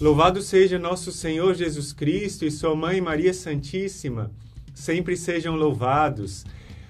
Louvado seja nosso Senhor Jesus Cristo e sua mãe Maria Santíssima. Sempre sejam louvados.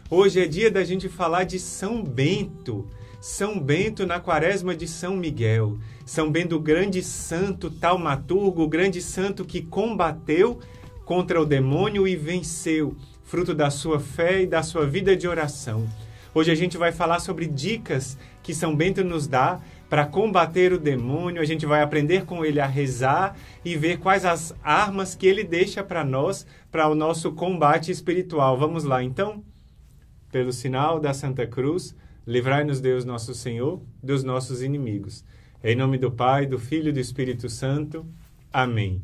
Hoje é dia da gente falar de São Bento. São Bento na quaresma de São Miguel. São Bento, grande santo taumaturgo, grande santo que combateu contra o demônio e venceu, fruto da sua fé e da sua vida de oração. Hoje a gente vai falar sobre dicas que São Bento nos dá para combater o demônio, a gente vai aprender com ele a rezar e ver quais as armas que ele deixa para nós, para o nosso combate espiritual. Vamos lá, então? Pelo sinal da Santa Cruz, livrai-nos Deus nosso Senhor dos nossos inimigos. Em nome do Pai, do Filho e do Espírito Santo. Amém.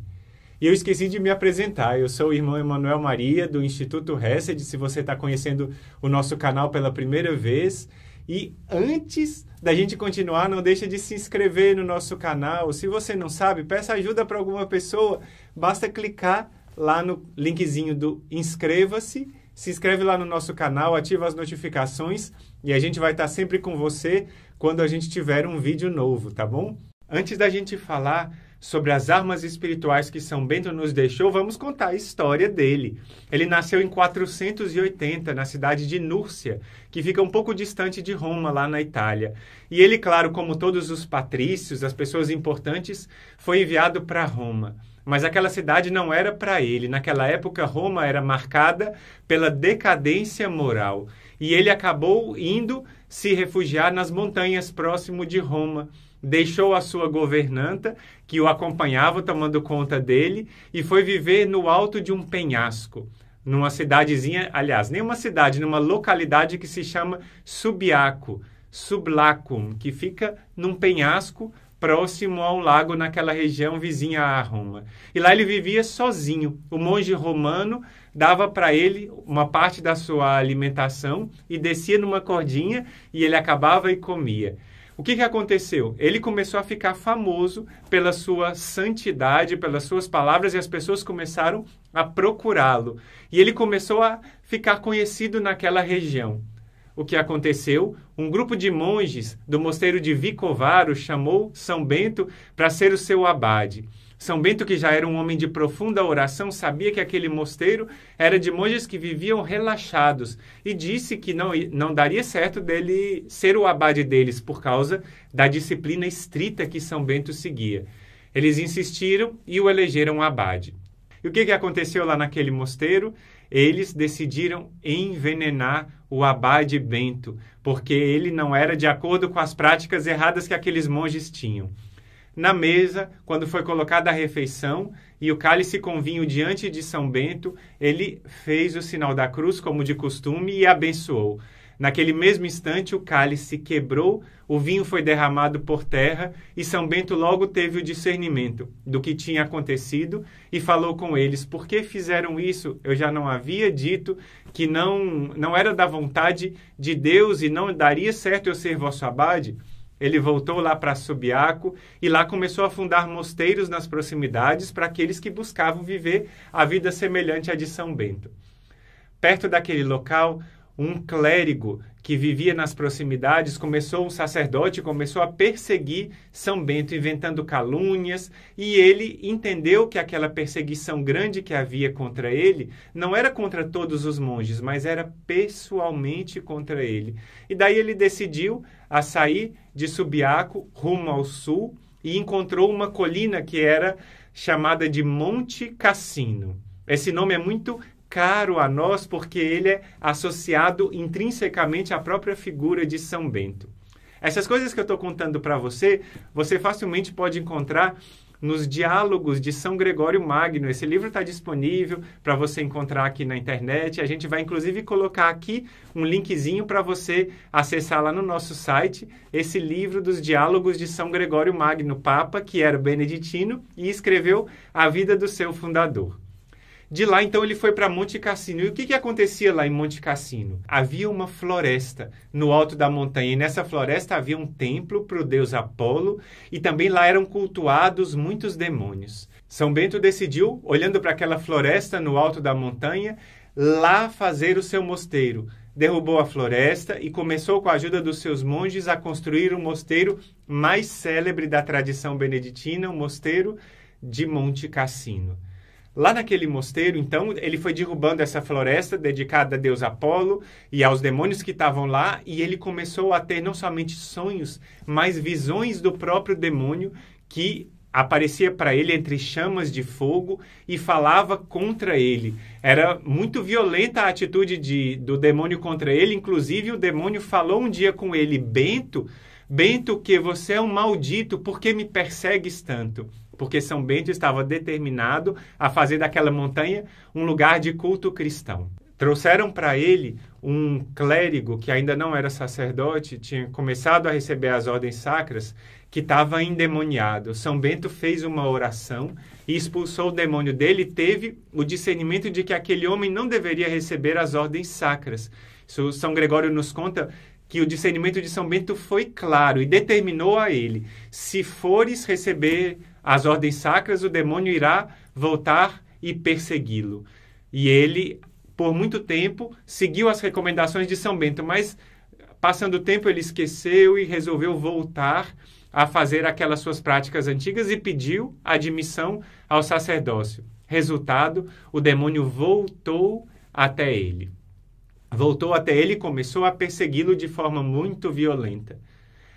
E eu esqueci de me apresentar. Eu sou o irmão Emanuel Maria, do Instituto Hesed. Se você está conhecendo o nosso canal pela primeira vez. E antes da gente continuar, não deixa de se inscrever no nosso canal. Se você não sabe, peça ajuda para alguma pessoa. Basta clicar lá no linkzinho do inscreva-se. Se inscreve lá no nosso canal, ativa as notificações e a gente vai estar tá sempre com você quando a gente tiver um vídeo novo, tá bom? Antes da gente falar sobre as armas espirituais que São Bento nos deixou, vamos contar a história dele. Ele nasceu em 480, na cidade de Núrcia, que fica um pouco distante de Roma, lá na Itália. E ele, claro, como todos os patrícios, as pessoas importantes, foi enviado para Roma. Mas aquela cidade não era para ele. Naquela época, Roma era marcada pela decadência moral. E ele acabou indo se refugiar nas montanhas próximo de Roma deixou a sua governanta, que o acompanhava tomando conta dele, e foi viver no alto de um penhasco, numa cidadezinha, aliás, nem uma cidade, numa localidade que se chama Subiaco, Sublacum, que fica num penhasco próximo a um lago naquela região vizinha a Roma. E lá ele vivia sozinho. O monge romano dava para ele uma parte da sua alimentação e descia numa cordinha e ele acabava e comia. O que, que aconteceu? Ele começou a ficar famoso pela sua santidade, pelas suas palavras, e as pessoas começaram a procurá-lo. E ele começou a ficar conhecido naquela região. O que aconteceu? Um grupo de monges do mosteiro de Vicovaro chamou São Bento para ser o seu abade. São Bento, que já era um homem de profunda oração, sabia que aquele mosteiro era de monges que viviam relaxados e disse que não, não daria certo dele ser o abade deles por causa da disciplina estrita que São Bento seguia. Eles insistiram e o elegeram abade. E o que, que aconteceu lá naquele mosteiro? Eles decidiram envenenar o abade Bento, porque ele não era de acordo com as práticas erradas que aqueles monges tinham na mesa, quando foi colocada a refeição, e o cálice com vinho diante de São Bento, ele fez o sinal da cruz, como de costume, e abençoou. Naquele mesmo instante, o cálice quebrou, o vinho foi derramado por terra, e São Bento logo teve o discernimento do que tinha acontecido e falou com eles: Por que fizeram isso? Eu já não havia dito que não, não era da vontade de Deus e não daria certo eu ser vosso abade? Ele voltou lá para Subiaco e lá começou a fundar mosteiros nas proximidades para aqueles que buscavam viver a vida semelhante à de São Bento. Perto daquele local, um clérigo que vivia nas proximidades, começou um sacerdote, começou a perseguir São Bento, inventando calúnias, e ele entendeu que aquela perseguição grande que havia contra ele não era contra todos os monges, mas era pessoalmente contra ele. E daí ele decidiu a sair de Subiaco rumo ao sul e encontrou uma colina que era chamada de Monte Cassino. Esse nome é muito caro a nós porque ele é associado intrinsecamente à própria figura de São Bento. Essas coisas que eu estou contando para você, você facilmente pode encontrar nos diálogos de São Gregório Magno. Esse livro está disponível para você encontrar aqui na internet. A gente vai inclusive colocar aqui um linkzinho para você acessar lá no nosso site esse livro dos diálogos de São Gregório Magno, Papa, que era beneditino e escreveu a vida do seu fundador. De lá, então, ele foi para Monte Cassino. E o que, que acontecia lá em Monte Cassino? Havia uma floresta no alto da montanha. E nessa floresta havia um templo para o deus Apolo. E também lá eram cultuados muitos demônios. São Bento decidiu, olhando para aquela floresta no alto da montanha, lá fazer o seu mosteiro. Derrubou a floresta e começou, com a ajuda dos seus monges, a construir o mosteiro mais célebre da tradição beneditina, o mosteiro de Monte Cassino. Lá naquele mosteiro, então, ele foi derrubando essa floresta dedicada a Deus Apolo e aos demônios que estavam lá, e ele começou a ter não somente sonhos, mas visões do próprio demônio que aparecia para ele entre chamas de fogo e falava contra ele. Era muito violenta a atitude de, do demônio contra ele, inclusive o demônio falou um dia com ele, Bento, Bento, que você é um maldito, por que me persegues tanto? porque São Bento estava determinado a fazer daquela montanha um lugar de culto cristão. Trouxeram para ele um clérigo que ainda não era sacerdote, tinha começado a receber as ordens sacras, que estava endemoniado. São Bento fez uma oração e expulsou o demônio dele e teve o discernimento de que aquele homem não deveria receber as ordens sacras. Isso São Gregório nos conta que o discernimento de São Bento foi claro e determinou a ele: se fores receber as ordens sacras, o demônio irá voltar e persegui-lo. E ele, por muito tempo, seguiu as recomendações de São Bento, mas passando o tempo ele esqueceu e resolveu voltar a fazer aquelas suas práticas antigas e pediu admissão ao sacerdócio. Resultado, o demônio voltou até ele. Voltou até ele e começou a persegui-lo de forma muito violenta.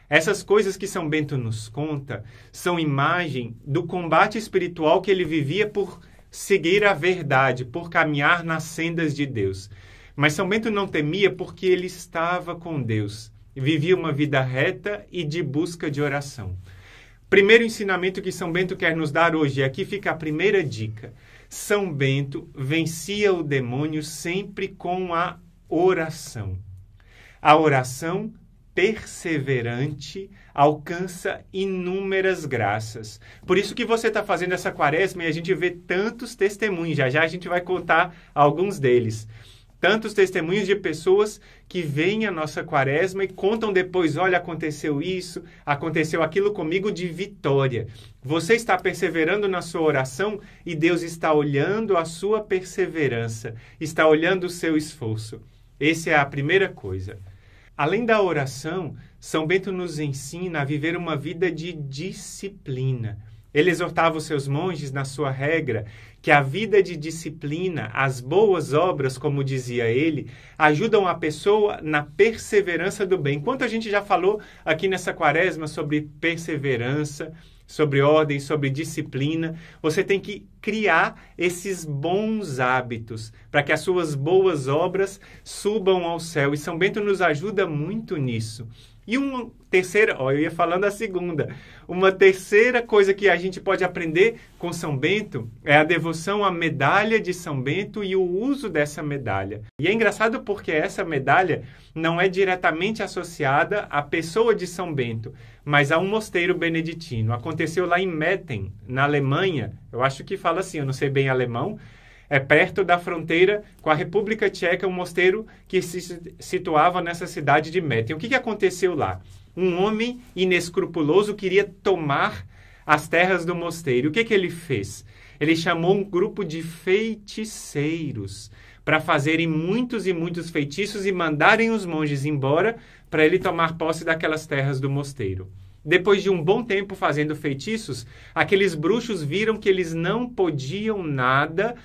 Essas coisas que São Bento nos conta são imagem do combate espiritual que ele vivia por seguir a verdade, por caminhar nas sendas de Deus. Mas São Bento não temia porque ele estava com Deus, vivia uma vida reta e de busca de oração. Primeiro ensinamento que São Bento quer nos dar hoje, e aqui fica a primeira dica. São Bento vencia o demônio sempre com a oração. A oração perseverante alcança inúmeras graças. Por isso que você está fazendo essa quaresma e a gente vê tantos testemunhos. Já já a gente vai contar alguns deles. Tantos testemunhos de pessoas que vêm à nossa quaresma e contam depois: olha, aconteceu isso, aconteceu aquilo comigo de vitória. Você está perseverando na sua oração e Deus está olhando a sua perseverança, está olhando o seu esforço. Essa é a primeira coisa. Além da oração, São Bento nos ensina a viver uma vida de disciplina. Ele exortava os seus monges na sua regra que a vida de disciplina, as boas obras, como dizia ele, ajudam a pessoa na perseverança do bem. Quanto a gente já falou aqui nessa quaresma sobre perseverança, sobre ordem, sobre disciplina. Você tem que criar esses bons hábitos para que as suas boas obras subam ao céu. E São Bento nos ajuda muito nisso. E uma terceira, ó, eu ia falando a segunda. Uma terceira coisa que a gente pode aprender com São Bento é a devoção à medalha de São Bento e o uso dessa medalha. E é engraçado porque essa medalha não é diretamente associada à pessoa de São Bento, mas a um mosteiro beneditino. Aconteceu lá em Metten, na Alemanha. Eu acho que fala assim, eu não sei bem alemão, é perto da fronteira com a República Tcheca, um mosteiro que se situava nessa cidade de Metten. O que, que aconteceu lá? um homem inescrupuloso queria tomar as terras do mosteiro. O que, que ele fez? Ele chamou um grupo de feiticeiros para fazerem muitos e muitos feitiços e mandarem os monges embora para ele tomar posse daquelas terras do mosteiro. Depois de um bom tempo fazendo feitiços, aqueles bruxos viram que eles não podiam nada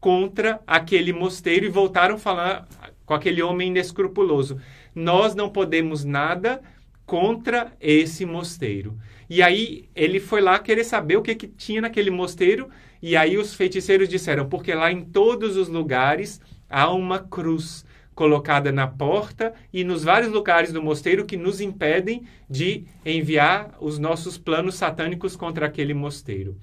contra aquele mosteiro e voltaram a falar com aquele homem inescrupuloso. Nós não podemos nada contra esse mosteiro. E aí ele foi lá querer saber o que, que tinha naquele mosteiro, e aí os feiticeiros disseram: porque lá em todos os lugares há uma cruz colocada na porta e nos vários lugares do mosteiro que nos impedem de enviar os nossos planos satânicos contra aquele mosteiro.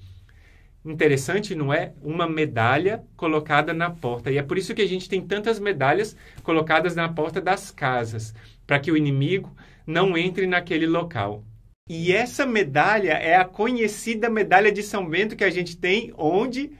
Interessante, não é? Uma medalha colocada na porta. E é por isso que a gente tem tantas medalhas colocadas na porta das casas, para que o inimigo não entre naquele local. E essa medalha é a conhecida medalha de São Bento que a gente tem onde?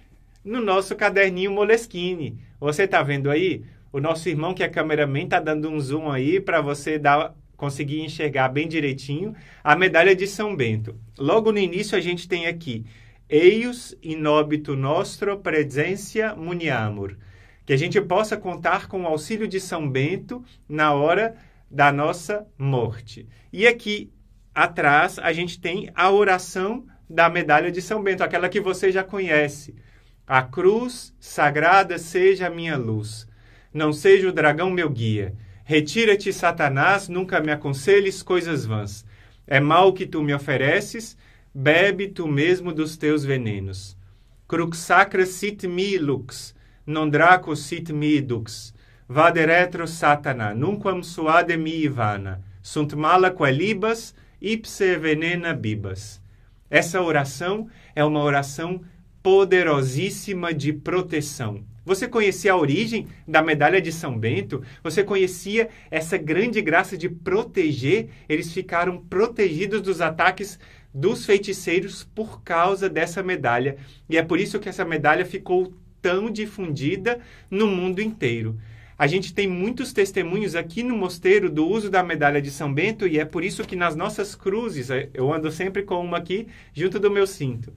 No nosso caderninho Moleskine. Você está vendo aí? O nosso irmão que é cameraman está dando um zoom aí para você dar, conseguir enxergar bem direitinho a medalha de São Bento. Logo no início a gente tem aqui Eius in obito nostro presencia muniamur. Que a gente possa contar com o auxílio de São Bento na hora da nossa morte. E aqui atrás a gente tem a oração da medalha de São Bento, aquela que você já conhece. A cruz sagrada seja a minha luz. Não seja o dragão meu guia. Retira-te, Satanás, nunca me aconselhes coisas vãs. É mal que tu me ofereces, bebe tu mesmo dos teus venenos. Crux sacra sit mi lux, non draco sit mi dux vaderetro satana, nunquam suade mi ivana, sunt mala qualibas, ipse venena bibas. Essa oração é uma oração poderosíssima de proteção. Você conhecia a origem da medalha de São Bento? Você conhecia essa grande graça de proteger? Eles ficaram protegidos dos ataques dos feiticeiros por causa dessa medalha. E é por isso que essa medalha ficou tão difundida no mundo inteiro. A gente tem muitos testemunhos aqui no mosteiro do uso da medalha de São Bento e é por isso que nas nossas cruzes, eh, eu ando sempre com uma aqui junto do meu cinto.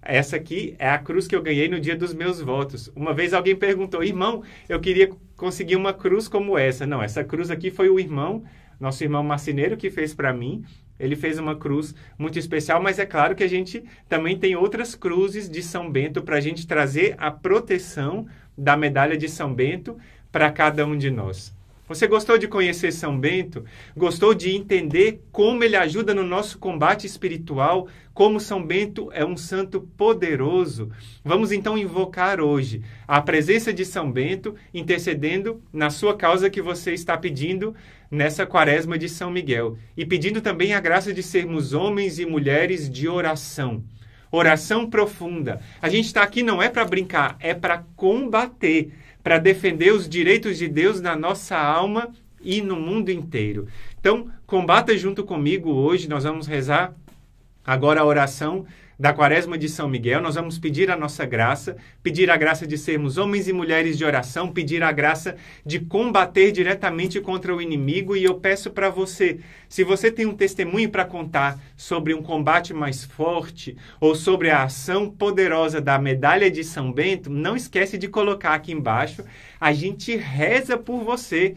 Essa aqui é a cruz que eu ganhei no dia dos meus votos. Uma vez alguém perguntou, irmão, eu queria conseguir uma cruz como essa. Não, essa cruz aqui foi o irmão, nosso irmão marceneiro, que fez para mim. Ele fez uma cruz muito especial, mas é claro que a gente também tem outras cruzes de São Bento para a gente trazer a proteção da medalha de São Bento para cada um de nós. Você gostou de conhecer São Bento? Gostou de entender como ele ajuda no nosso combate espiritual? Como São Bento é um santo poderoso? Vamos então invocar hoje a presença de São Bento, intercedendo na sua causa que você está pedindo nessa quaresma de São Miguel e pedindo também a graça de sermos homens e mulheres de oração. Oração profunda. A gente está aqui não é para brincar, é para combater para defender os direitos de Deus na nossa alma e no mundo inteiro. Então, combata junto comigo hoje, nós vamos rezar agora a oração da Quaresma de São Miguel, nós vamos pedir a nossa graça, pedir a graça de sermos homens e mulheres de oração, pedir a graça de combater diretamente contra o inimigo. E eu peço para você, se você tem um testemunho para contar sobre um combate mais forte ou sobre a ação poderosa da medalha de São Bento, não esquece de colocar aqui embaixo. A gente reza por você.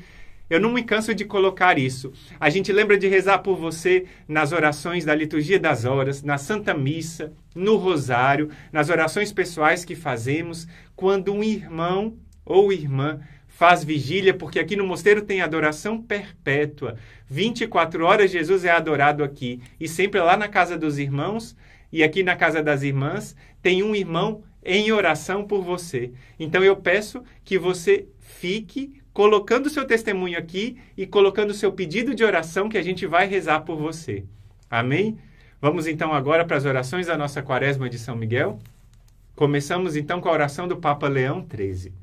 Eu não me canso de colocar isso. A gente lembra de rezar por você nas orações da liturgia das horas, na Santa Missa, no Rosário, nas orações pessoais que fazemos, quando um irmão ou irmã faz vigília, porque aqui no mosteiro tem adoração perpétua. 24 horas Jesus é adorado aqui e sempre lá na casa dos irmãos e aqui na casa das irmãs tem um irmão em oração por você. Então eu peço que você fique colocando o seu testemunho aqui e colocando o seu pedido de oração que a gente vai rezar por você. Amém? Vamos então agora para as orações da nossa Quaresma de São Miguel. Começamos então com a oração do Papa Leão XIII.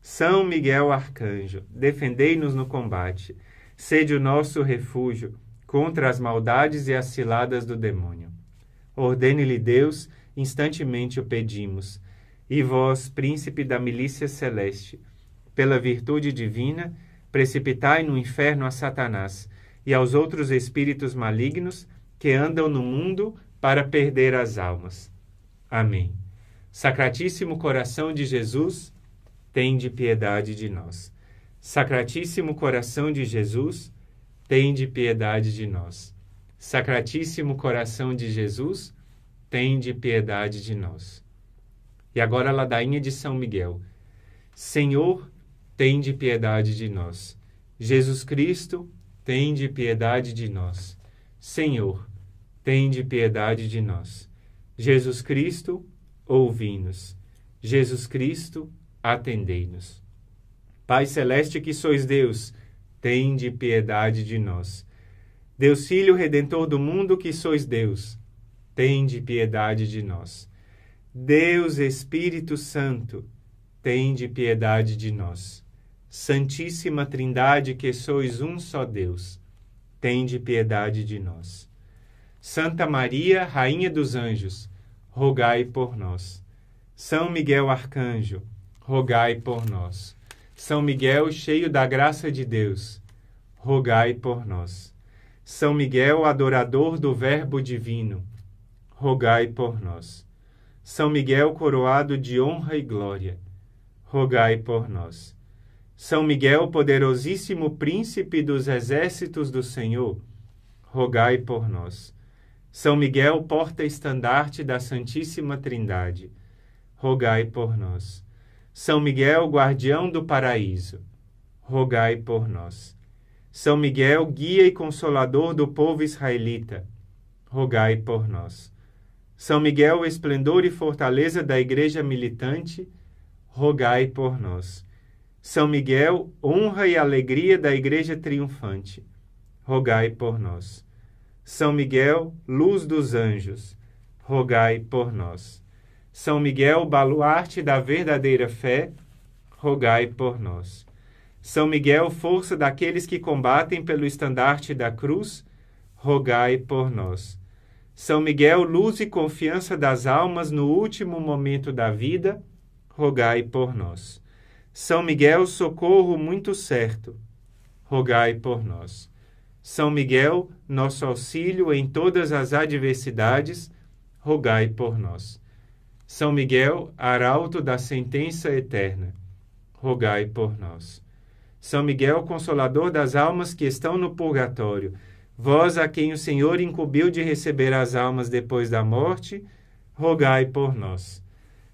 São Miguel Arcanjo, defendei-nos no combate, sede o nosso refúgio contra as maldades e as ciladas do demônio. Ordene-lhe Deus, instantemente o pedimos. E vós, príncipe da milícia celeste, pela virtude divina, precipitai no inferno a Satanás e aos outros espíritos malignos que andam no mundo para perder as almas. Amém. Sacratíssimo coração de Jesus, tende piedade de nós. Sacratíssimo coração de Jesus, tende piedade de nós. Sacratíssimo coração de Jesus, tende piedade de nós. E agora a ladainha de São Miguel. Senhor, tende piedade de nós. Jesus Cristo, tende piedade de nós. Senhor, tende piedade de nós. Jesus Cristo, ouvi-nos. Jesus Cristo, atendei-nos. Pai celeste que sois Deus, tende piedade de nós. Deus Filho redentor do mundo que sois Deus, tende piedade de nós. Deus Espírito Santo, tende piedade de nós. Santíssima Trindade, que sois um só Deus, tende piedade de nós. Santa Maria, Rainha dos Anjos, rogai por nós. São Miguel Arcanjo, rogai por nós. São Miguel, cheio da graça de Deus, rogai por nós. São Miguel, adorador do Verbo Divino, rogai por nós. São Miguel, coroado de honra e glória, rogai por nós. São Miguel, poderosíssimo príncipe dos exércitos do Senhor, rogai por nós. São Miguel, porta-estandarte da Santíssima Trindade, rogai por nós. São Miguel, guardião do paraíso, rogai por nós. São Miguel, guia e consolador do povo israelita, rogai por nós. São Miguel, esplendor e fortaleza da Igreja militante, rogai por nós. São Miguel, honra e alegria da Igreja triunfante, rogai por nós. São Miguel, luz dos anjos, rogai por nós. São Miguel, baluarte da verdadeira fé, rogai por nós. São Miguel, força daqueles que combatem pelo estandarte da cruz, rogai por nós. São Miguel, luz e confiança das almas no último momento da vida, rogai por nós. São Miguel, socorro muito certo, rogai por nós. São Miguel, nosso auxílio em todas as adversidades, rogai por nós. São Miguel, arauto da sentença eterna, rogai por nós. São Miguel, consolador das almas que estão no purgatório, vós a quem o Senhor incumbiu de receber as almas depois da morte, rogai por nós.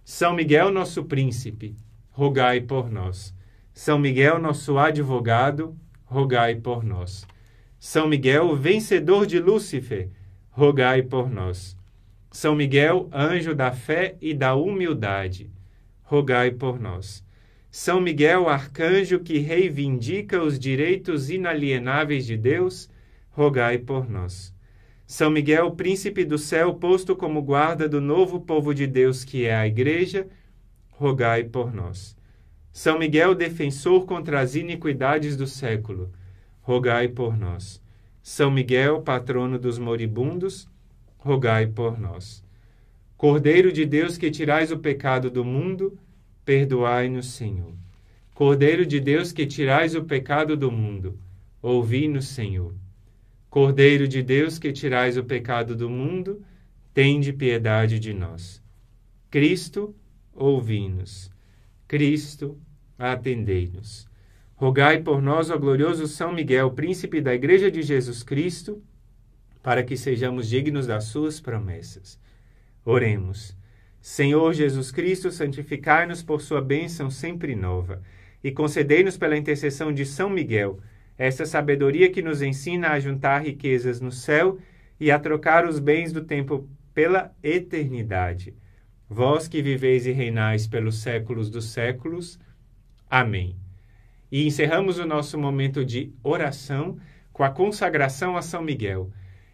São Miguel, nosso príncipe, rogai por nós. São Miguel, nosso advogado, rogai por nós. São Miguel, vencedor de Lúcifer, rogai por nós. São Miguel, anjo da fé e da humildade, rogai por nós. São Miguel, arcanjo que reivindica os direitos inalienáveis de Deus, rogai por nós. São Miguel, príncipe do céu, posto como guarda do novo povo de Deus que é a Igreja, rogai por nós. São Miguel, defensor contra as iniquidades do século, rogai por nós. São Miguel, patrono dos moribundos, rogai por nós. Cordeiro de Deus que tirais o pecado do mundo, perdoai-nos, Senhor. Cordeiro de Deus que tirais o pecado do mundo, ouvi-nos, Senhor. Cordeiro de Deus que tirais o pecado do mundo, tende piedade de nós. Cristo, ouvi-nos. Cristo, atendei-nos. Rogai por nós, ó glorioso São Miguel, príncipe da Igreja de Jesus Cristo, para que sejamos dignos das suas promessas. Oremos. Senhor Jesus Cristo, santificai-nos por sua bênção sempre nova e concedei-nos pela intercessão de São Miguel essa sabedoria que nos ensina a juntar riquezas no céu e a trocar os bens do tempo pela eternidade Vós que viveis e reinais pelos séculos dos séculos. Amém. E encerramos o nosso momento de oração com a consagração a São Miguel.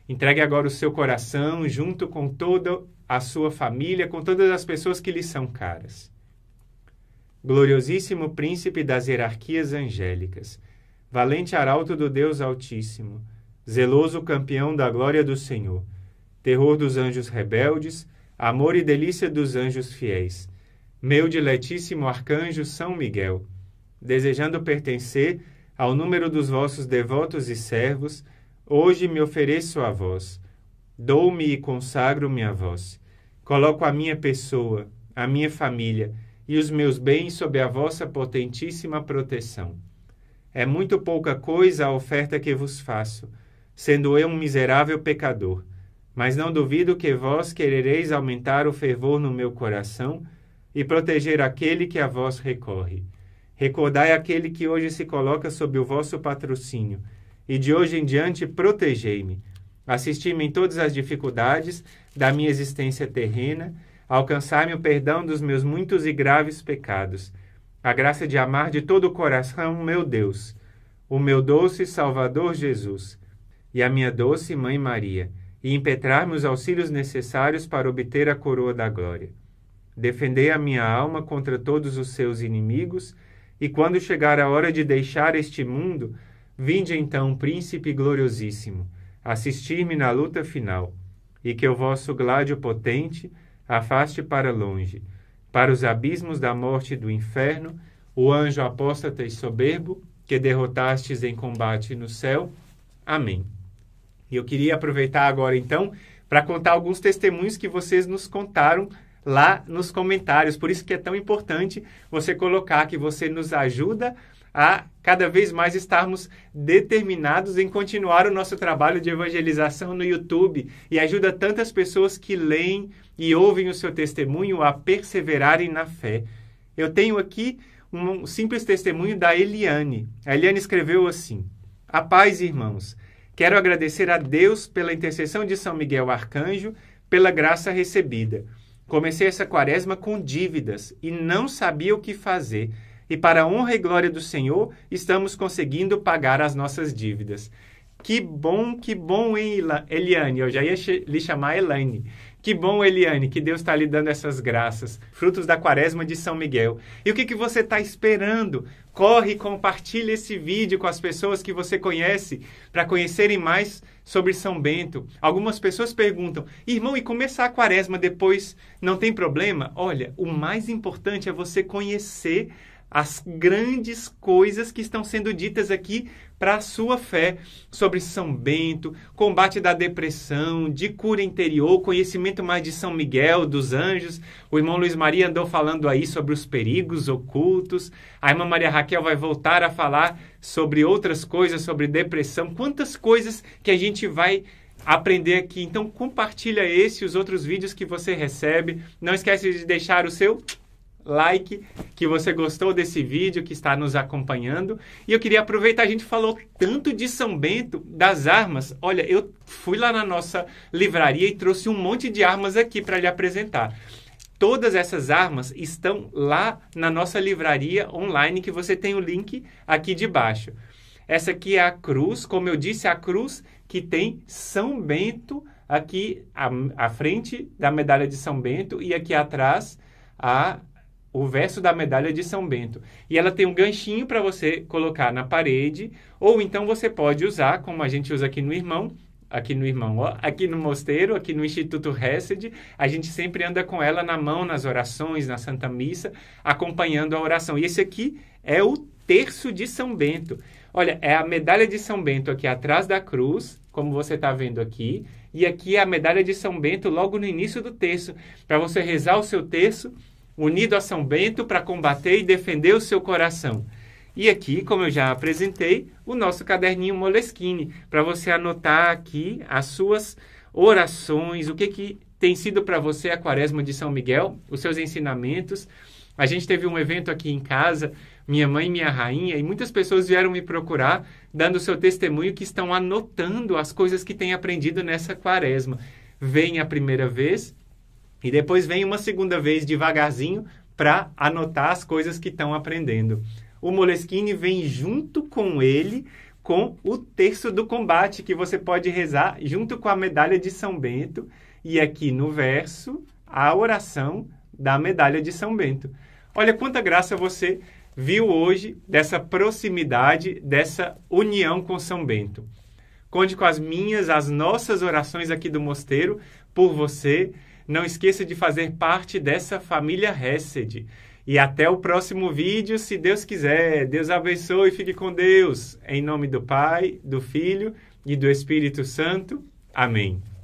Entregue agora o seu coração junto com toda a sua família, com todas as pessoas que lhe são caras. Gloriosíssimo príncipe das hierarquias angélicas, valente arauto do Deus Altíssimo, zeloso campeão da glória do Senhor, terror dos anjos rebeldes, amor e delícia dos anjos fiéis, meu diletíssimo arcanjo São Miguel, desejando pertencer ao número dos vossos devotos e servos, hoje me ofereço a vós, dou-me e consagro-me a vós, coloco a minha pessoa, a minha família e os meus bens sob a vossa potentíssima proteção. É muito pouca coisa a oferta que vos faço, sendo eu um miserável pecador. Mas não duvido que vós querereis aumentar o fervor no meu coração e proteger aquele que a vós recorre. Recordai aquele que hoje se coloca sob o vosso patrocínio, e de hoje em diante protegei-me. Assisti-me em todas as dificuldades da minha existência terrena, alcançai-me o perdão dos meus muitos e graves pecados, a graça de amar de todo o coração meu Deus, o meu doce Salvador Jesus, e a minha doce Mãe Maria e impetrar me os auxílios necessários para obter a coroa da glória. Defendei a minha alma contra todos os seus inimigos, e quando chegar a hora de deixar este mundo, vinde então, príncipe gloriosíssimo, assistir-me na luta final, e que o vosso gládio potente afaste para longe, para os abismos da morte e do inferno, o anjo apóstata e soberbo, que derrotastes em combate no céu. Amém. E eu queria aproveitar agora então para contar alguns testemunhos que vocês nos contaram lá nos comentários. Por isso que é tão importante você colocar que você nos ajuda a cada vez mais estarmos determinados em continuar o nosso trabalho de evangelização no YouTube e ajuda tantas pessoas que leem e ouvem o seu testemunho a perseverarem na fé. Eu tenho aqui um simples testemunho da Eliane. A Eliane escreveu assim: A paz, irmãos. Quero agradecer a Deus pela intercessão de São Miguel Arcanjo, pela graça recebida. Comecei essa quaresma com dívidas e não sabia o que fazer. E para a honra e glória do Senhor, estamos conseguindo pagar as nossas dívidas. Que bom, que bom, hein, Eliane? Eu já ia lhe chamar Elaine. Que bom, Eliane, que Deus está lhe dando essas graças, frutos da quaresma de São Miguel. E o que, que você está esperando? Corre e compartilhe esse vídeo com as pessoas que você conhece, para conhecerem mais sobre São Bento. Algumas pessoas perguntam, irmão, e começar a quaresma depois não tem problema? Olha, o mais importante é você conhecer as grandes coisas que estão sendo ditas aqui para a sua fé sobre São Bento, combate da depressão, de cura interior, conhecimento mais de São Miguel, dos anjos. O irmão Luiz Maria andou falando aí sobre os perigos ocultos. A irmã Maria Raquel vai voltar a falar sobre outras coisas, sobre depressão, quantas coisas que a gente vai aprender aqui. Então compartilha esse e os outros vídeos que você recebe. Não esquece de deixar o seu like, que você gostou desse vídeo, que está nos acompanhando. E eu queria aproveitar, a gente falou tanto de São Bento, das armas. Olha, eu fui lá na nossa livraria e trouxe um monte de armas aqui para lhe apresentar. Todas essas armas estão lá na nossa livraria online, que você tem o link aqui de baixo. Essa aqui é a cruz, como eu disse, a cruz que tem São Bento aqui à, à frente da medalha de São Bento e aqui atrás a o verso da medalha de São Bento. E ela tem um ganchinho para você colocar na parede, ou então você pode usar, como a gente usa aqui no irmão, aqui no irmão, ó, aqui no mosteiro, aqui no Instituto Hesed, a gente sempre anda com ela na mão nas orações, na Santa Missa, acompanhando a oração. E esse aqui é o terço de São Bento. Olha, é a medalha de São Bento aqui atrás da cruz, como você está vendo aqui, e aqui é a medalha de São Bento logo no início do terço, para você rezar o seu terço unido a São Bento para combater e defender o seu coração. E aqui, como eu já apresentei, o nosso caderninho Moleskine, para você anotar aqui as suas orações, o que, que tem sido para você a Quaresma de São Miguel, os seus ensinamentos. A gente teve um evento aqui em casa, minha mãe e minha rainha, e muitas pessoas vieram me procurar dando seu testemunho que estão anotando as coisas que têm aprendido nessa quaresma. Vem a primeira vez, e depois vem uma segunda vez devagarzinho para anotar as coisas que estão aprendendo. O Moleskine vem junto com ele com o terço do combate que você pode rezar junto com a medalha de São Bento e aqui no verso a oração da medalha de São Bento. Olha quanta graça você viu hoje dessa proximidade, dessa união com São Bento. Conte com as minhas, as nossas orações aqui do mosteiro por você, não esqueça de fazer parte dessa família Hesed. E até o próximo vídeo, se Deus quiser. Deus abençoe e fique com Deus. Em nome do Pai, do Filho e do Espírito Santo. Amém.